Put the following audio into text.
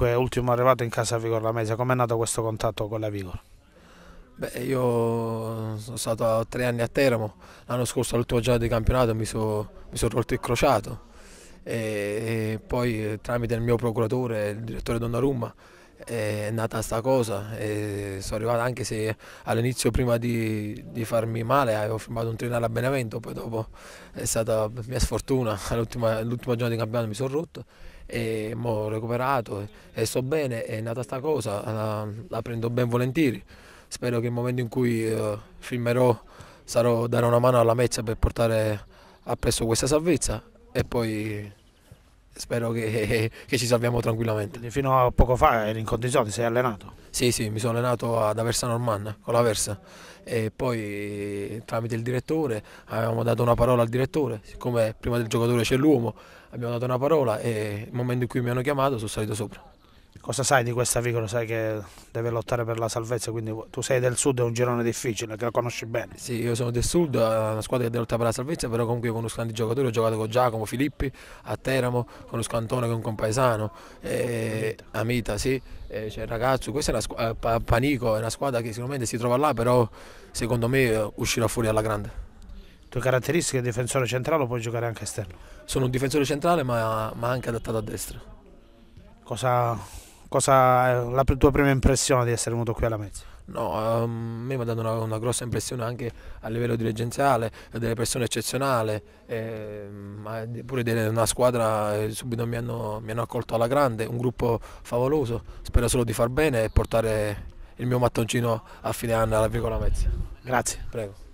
comunque ultimo arrivato in casa Vigor La Mesa. Com'è nato questo contatto con la Vigor? Beh, io sono stato tre anni a Teramo, l'anno scorso all'ultimo giorno di campionato mi sono son rotto il crociato e, e, poi eh, tramite il mio procuratore, il direttore Donnarumma, è nata questa cosa e sono arrivato anche se all'inizio prima di, di, farmi male avevo firmato un triennale a Benevento, poi dopo è stata mia sfortuna, l'ultimo giorno di campionato mi sono rotto e mo ho recuperato e, sto bene, è nata sta cosa, la, la prendo ben volentieri. Spero che il momento in cui eh, filmerò sarò dare una mano alla Mezza per portare appresso questa salvezza e poi spero che, che, ci salviamo tranquillamente. Quindi fino a poco fa eri in condizioni, sei allenato? Sì, sì, mi sono allenato ad Aversa Normanna, con la Versa e poi tramite il direttore avevamo dato una parola al direttore, siccome prima del giocatore c'è l'uomo, abbiamo dato una parola e nel momento in cui mi hanno chiamato sono salito sopra. Cosa sai di questa vicolo? Sai che deve lottare per la salvezza, quindi tu sei del sud, è un girone difficile, che lo conosci bene. Sì, io sono del sud, una eh, squadra che deve lottare per la salvezza, però comunque io conosco tanti giocatori, ho giocato con Giacomo, Filippi, a Teramo, conosco Antonio che è un compaesano, e... Amita. Amita, sì, c'è il ragazzo, questa è una squadra, eh, Panico, è una squadra che sicuramente si trova là, però secondo me eh, uscirà fuori alla grande tue caratteristiche difensore centrale o puoi giocare anche esterno? Sono un difensore centrale ma, ma anche adattato a destra. Cosa cosa, è eh, la tua prima impressione di essere venuto qui alla Mezza? No, ehm, me mi ha dato una, una, grossa impressione anche a livello dirigenziale, delle persone eccezionali, ehm, ma pure di una squadra eh, subito mi hanno, mi hanno accolto alla grande, un gruppo favoloso, spero solo di far bene e portare il mio mattoncino a fine anno alla Piccola Mezza. Grazie. Prego.